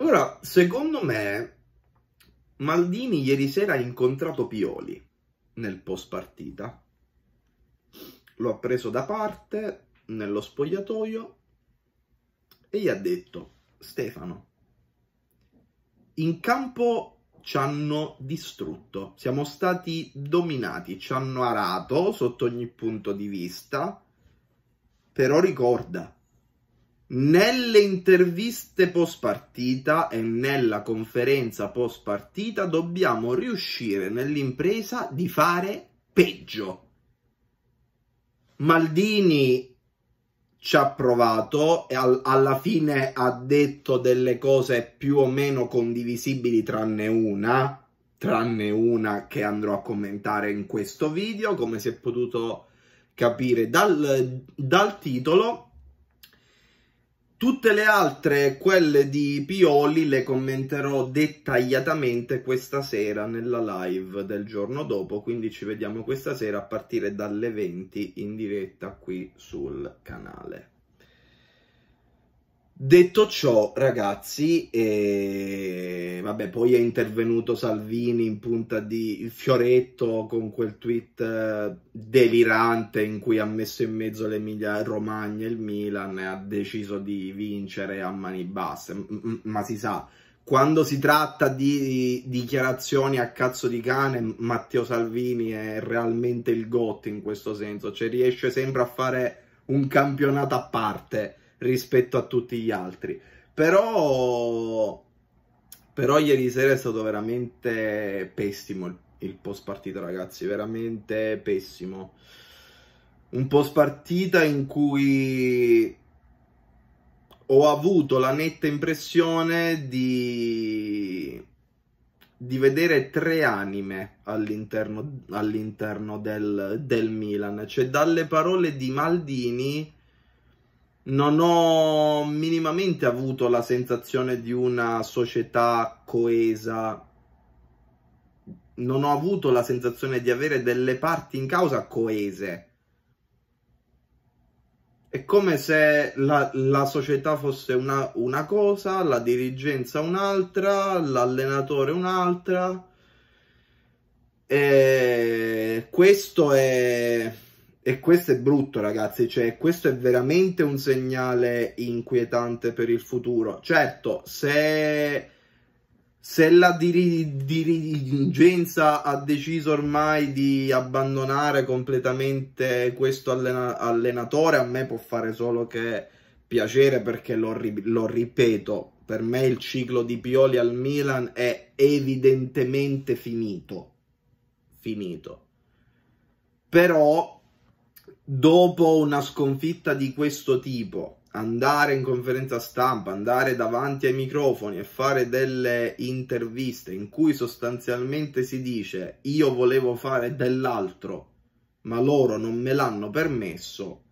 Ora, secondo me, Maldini ieri sera ha incontrato Pioli nel post partita. Lo ha preso da parte nello spogliatoio e gli ha detto, Stefano, in campo ci hanno distrutto, siamo stati dominati, ci hanno arato sotto ogni punto di vista, però ricorda, nelle interviste post partita e nella conferenza post partita dobbiamo riuscire nell'impresa di fare peggio. Maldini ci ha provato e al, alla fine ha detto delle cose più o meno condivisibili tranne una, tranne una che andrò a commentare in questo video, come si è potuto capire dal, dal titolo Tutte le altre, quelle di Pioli, le commenterò dettagliatamente questa sera nella live del giorno dopo, quindi ci vediamo questa sera a partire dalle 20 in diretta qui sul canale. Detto ciò, ragazzi, eh, vabbè, poi è intervenuto Salvini in punta di fioretto con quel tweet eh, delirante in cui ha messo in mezzo l'Emilia Romagna e il Milan e ha deciso di vincere a mani basse. M ma si sa, quando si tratta di dichiarazioni a cazzo di cane, Matteo Salvini è realmente il GOT in questo senso, cioè riesce sempre a fare un campionato a parte rispetto a tutti gli altri. Però, però ieri sera è stato veramente pessimo il, il post partita, ragazzi, veramente pessimo. Un post partita in cui ho avuto la netta impressione di di vedere tre anime all'interno, all del, del, Milan. Cioè, dalle parole di Maldini non ho minimamente avuto la sensazione di una società coesa, non ho avuto la sensazione di avere delle parti in causa coese. È come se la, la società fosse una, una cosa, la dirigenza un'altra, l'allenatore un'altra. E questo è e questo è brutto, ragazzi, cioè questo è veramente un segnale inquietante per il futuro. Certo, se, se la dir- dirigenza ha deciso ormai di abbandonare completamente questo allena- allenatore, a me può fare solo che piacere perché lo, ri- lo ripeto, per me il ciclo di Pioli al Milan è evidentemente finito. Finito. Però dopo una sconfitta di questo tipo, andare in conferenza stampa, andare davanti ai microfoni e fare delle interviste in cui sostanzialmente si dice io volevo fare dell'altro, ma loro non me l'hanno permesso,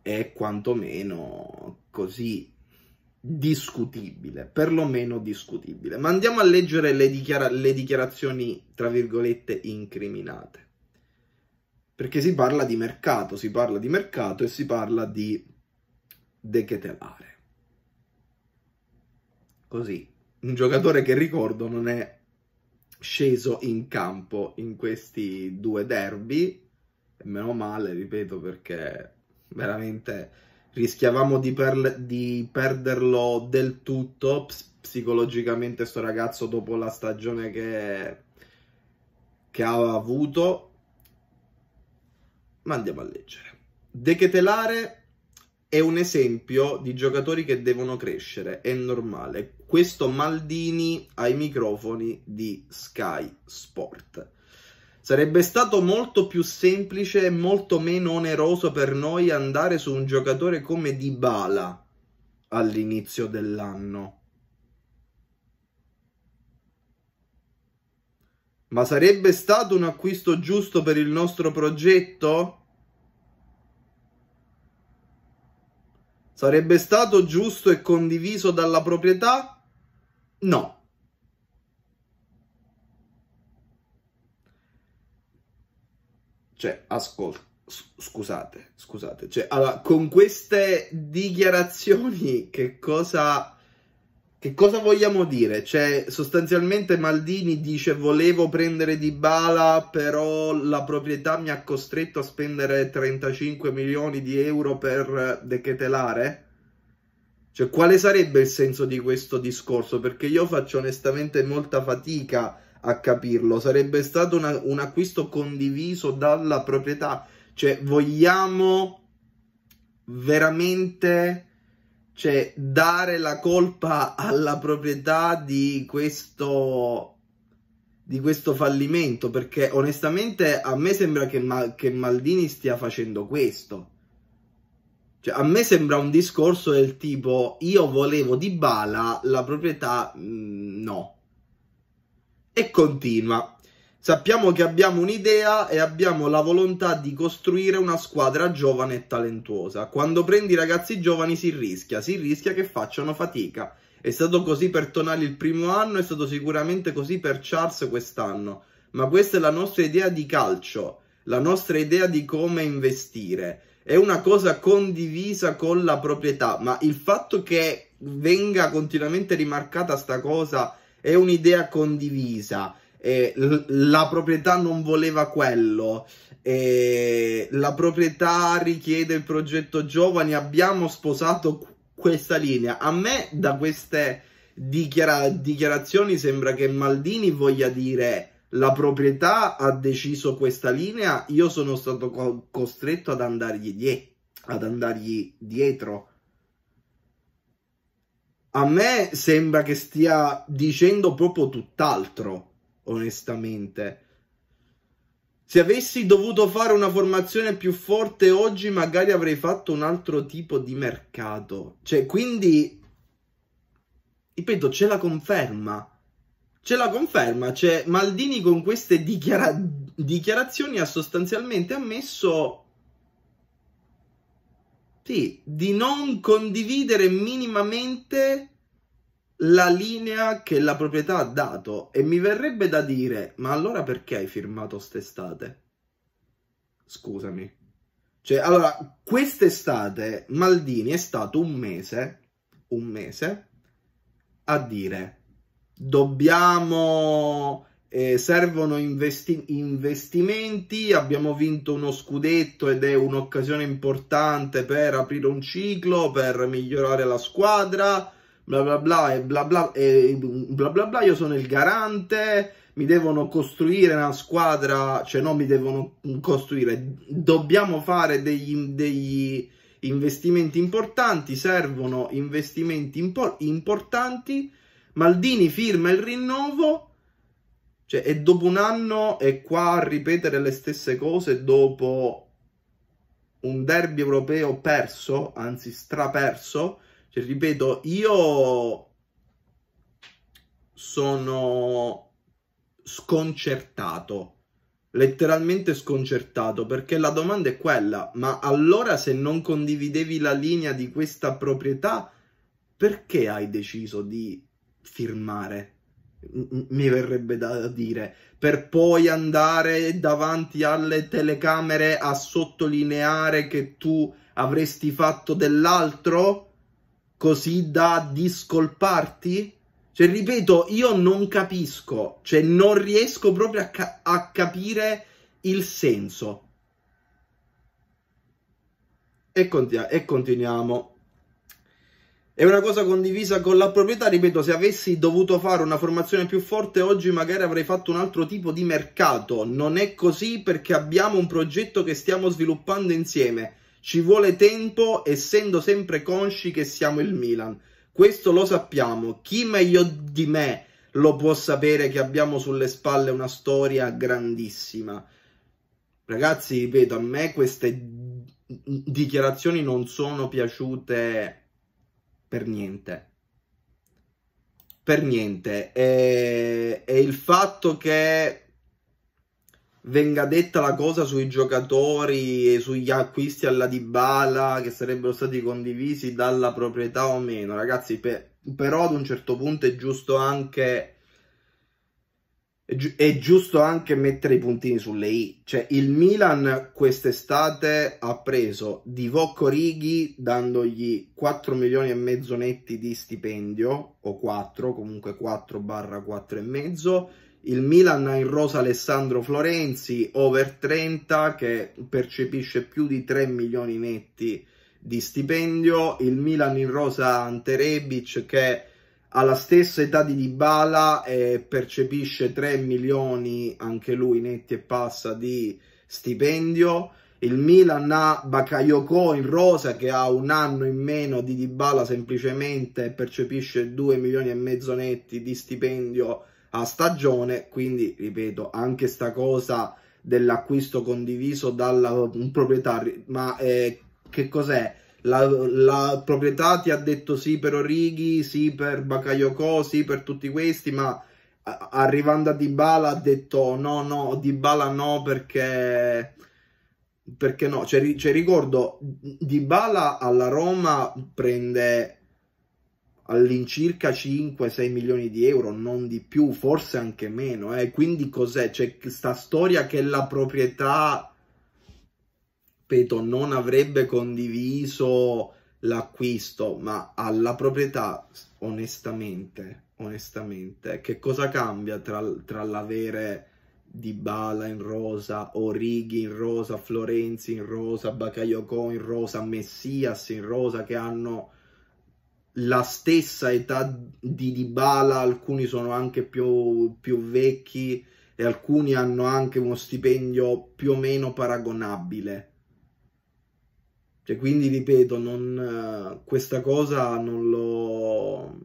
è quantomeno così discutibile, perlomeno discutibile. Ma andiamo a leggere le, dichiara le dichiarazioni, tra virgolette, incriminate perché si parla di mercato, si parla di mercato e si parla di dechetelare. Così, un giocatore che ricordo non è sceso in campo in questi due derby, e meno male, ripeto, perché veramente rischiavamo di, per, di perderlo del tutto psicologicamente sto ragazzo dopo la stagione che, che ha avuto ma andiamo a leggere. Dechetelare è un esempio di giocatori che devono crescere, è normale. Questo Maldini ai microfoni di Sky Sport. Sarebbe stato molto più semplice e molto meno oneroso per noi andare su un giocatore come Dybala all'inizio dell'anno. Ma sarebbe stato un acquisto giusto per il nostro progetto? Sarebbe stato giusto e condiviso dalla proprietà? No. Cioè, ascolta, scusate, scusate, cioè, allora, con queste dichiarazioni che cosa che cosa vogliamo dire? Cioè, sostanzialmente Maldini dice volevo prendere Di Bala, però la proprietà mi ha costretto a spendere 35 milioni di euro per decetelare? Cioè, quale sarebbe il senso di questo discorso? Perché io faccio onestamente molta fatica a capirlo. Sarebbe stato una, un acquisto condiviso dalla proprietà. Cioè, vogliamo veramente cioè dare la colpa alla proprietà di questo di questo fallimento perché onestamente a me sembra che, Ma che Maldini stia facendo questo cioè, a me sembra un discorso del tipo io volevo di bala la proprietà mh, mm, no e continua Sappiamo che abbiamo un'idea e abbiamo la volontà di costruire una squadra giovane e talentuosa. Quando prendi ragazzi giovani si rischia, si rischia che facciano fatica. È stato così per Tonali il primo anno, è stato sicuramente così per Charles quest'anno. Ma questa è la nostra idea di calcio, la nostra idea di come investire. È una cosa condivisa con la proprietà, ma il fatto che venga continuamente rimarcata sta cosa è un'idea condivisa eh, la proprietà non voleva quello, eh, la proprietà richiede il progetto giovani, abbiamo sposato questa linea. A me da queste dichiara- dichiarazioni sembra che Maldini voglia dire la proprietà ha deciso questa linea, io sono stato co- costretto ad andargli, die- ad andargli dietro. A me sembra che stia dicendo proprio tutt'altro onestamente. Se avessi dovuto fare una formazione più forte oggi, magari avrei fatto un altro tipo di mercato. Cioè, quindi, ripeto, c'è la conferma. C'è la conferma, c'è cioè, Maldini con queste dichiara- dichiarazioni ha sostanzialmente ammesso sì, di non condividere minimamente la linea che la proprietà ha dato e mi verrebbe da dire ma allora perché hai firmato st'estate? Scusami. Cioè, allora, quest'estate Maldini è stato un mese, un mese, a dire dobbiamo, eh, servono investi investimenti, abbiamo vinto uno scudetto ed è un'occasione importante per aprire un ciclo, per migliorare la squadra, bla bla bla e bla bla, e bla bla bla, io sono il garante, mi devono costruire una squadra, cioè non mi devono costruire, dobbiamo fare degli, degli investimenti importanti, servono investimenti impor importanti, Maldini firma il rinnovo, cioè, e dopo un anno è qua a ripetere le stesse cose dopo un derby europeo perso, anzi straperso, cioè, ripeto, io sono sconcertato, letteralmente sconcertato, perché la domanda è quella, ma allora se non condividevi la linea di questa proprietà, perché hai deciso di firmare? mi verrebbe da dire, per poi andare davanti alle telecamere a sottolineare che tu avresti fatto dell'altro? così da discolparti? Cioè, ripeto, io non capisco, cioè non riesco proprio a, ca a capire il senso. E, continu e continuiamo. È una cosa condivisa con la proprietà, ripeto, se avessi dovuto fare una formazione più forte oggi magari avrei fatto un altro tipo di mercato. Non è così perché abbiamo un progetto che stiamo sviluppando insieme ci vuole tempo essendo sempre consci che siamo il Milan. Questo lo sappiamo. Chi meglio di me lo può sapere che abbiamo sulle spalle una storia grandissima. Ragazzi, ripeto, a me queste dichiarazioni non sono piaciute per niente. Per niente. E, e il fatto che venga detta la cosa sui giocatori e sugli acquisti alla Dybala che sarebbero stati condivisi dalla proprietà o meno, ragazzi, per, però ad un certo punto è giusto anche è, gi è giusto anche mettere i puntini sulle i, cioè il Milan quest'estate ha preso Divocco Righi dandogli 4 milioni e mezzo netti di stipendio o 4, comunque 4 barra 4 e mezzo il Milan ha in rosa Alessandro Florenzi, over 30, che percepisce più di 3 milioni netti di stipendio. Il Milan in rosa Ante Rebic, che ha la stessa età di Dybala e percepisce 3 milioni, anche lui netti e passa, di stipendio. Il Milan ha Bakayoko in rosa che ha un anno in meno di Dybala semplicemente percepisce 2 milioni e mezzo netti di stipendio a stagione, quindi ripeto, anche sta cosa dell'acquisto condiviso dal proprietario, ma eh, che cos'è? La, la, proprietà ti ha detto sì per Orighi, sì per Bakayoko, sì per tutti questi, ma arrivando a Dybala ha detto no, no, Dybala no perché... Perché no? Cioè, cioè ricordo, Dybala alla Roma prende all'incirca 5-6 milioni di euro, non di più, forse anche meno. Eh. Quindi cos'è? C'è cioè, questa storia che la proprietà, ripeto, non avrebbe condiviso l'acquisto, ma alla proprietà, onestamente, onestamente, che cosa cambia tra, tra l'avere di Bala in rosa, Orighi in rosa, Florenzi in rosa, Bakayoko in rosa, Messias in rosa, che hanno la stessa età di Dybala, alcuni sono anche più, più vecchi e alcuni hanno anche uno stipendio più o meno paragonabile. Cioè, quindi ripeto, non, eh, questa cosa non l'ho,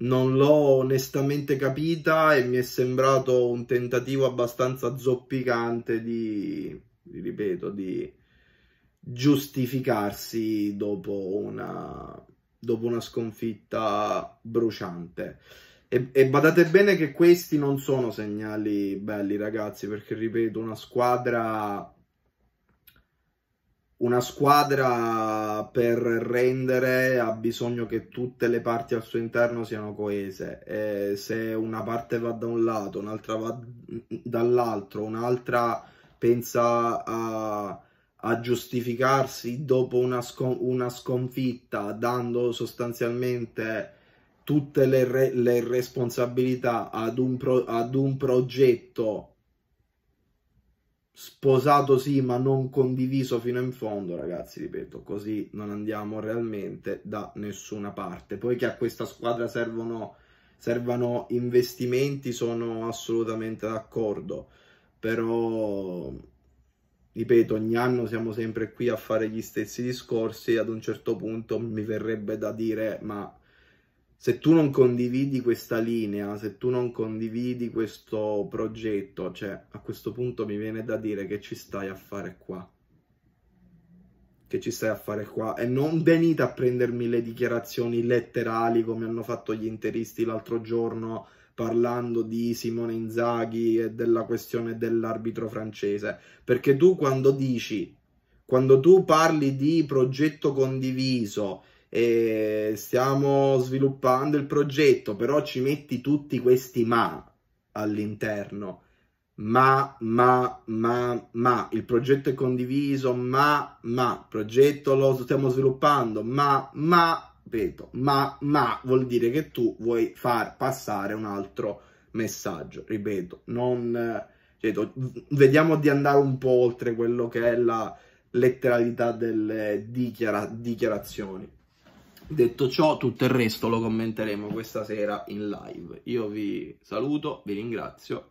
non l'ho onestamente capita e mi è sembrato un tentativo abbastanza zoppicante di, ripeto, di giustificarsi dopo una, dopo una sconfitta bruciante. E, e, badate bene che questi non sono segnali belli, ragazzi, perché ripeto, una squadra. Una squadra per rendere ha bisogno che tutte le parti al suo interno siano coese. E se una parte va da un lato, un'altra va dall'altro, un'altra pensa a a giustificarsi dopo una, scon una sconfitta dando sostanzialmente tutte le, re le responsabilità ad un, pro- ad un progetto sposato sì ma non condiviso fino in fondo ragazzi ripeto così non andiamo realmente da nessuna parte poi che a questa squadra servono servono investimenti sono assolutamente d'accordo però ripeto, ogni anno siamo sempre qui a fare gli stessi discorsi, ad un certo punto mi verrebbe da dire, ma se tu non condividi questa linea, se tu non condividi questo progetto, cioè a questo punto mi viene da dire che ci stai a fare qua. Che ci stai a fare qua e non venite a prendermi le dichiarazioni letterali come hanno fatto gli interisti l'altro giorno parlando di Simone Inzaghi e della questione dell'arbitro francese, perché tu quando dici, quando tu parli di progetto condiviso e stiamo sviluppando il progetto, però ci metti tutti questi ma all'interno, ma, ma, ma, ma, il progetto è condiviso, ma, ma, progetto lo stiamo sviluppando, ma, ma, ripeto, ma, ma vuol dire che tu vuoi far passare un altro messaggio, ripeto, non... Ripeto, cioè, vediamo di andare un po' oltre quello che è la letteralità delle dichiara dichiarazioni. Detto ciò, tutto il resto lo commenteremo questa sera in live. Io vi saluto, vi ringrazio.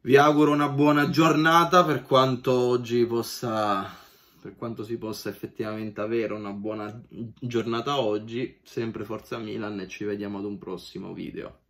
Vi auguro una buona giornata per quanto oggi possa per quanto si possa effettivamente avere una buona giornata oggi, sempre Forza Milan e ci vediamo ad un prossimo video.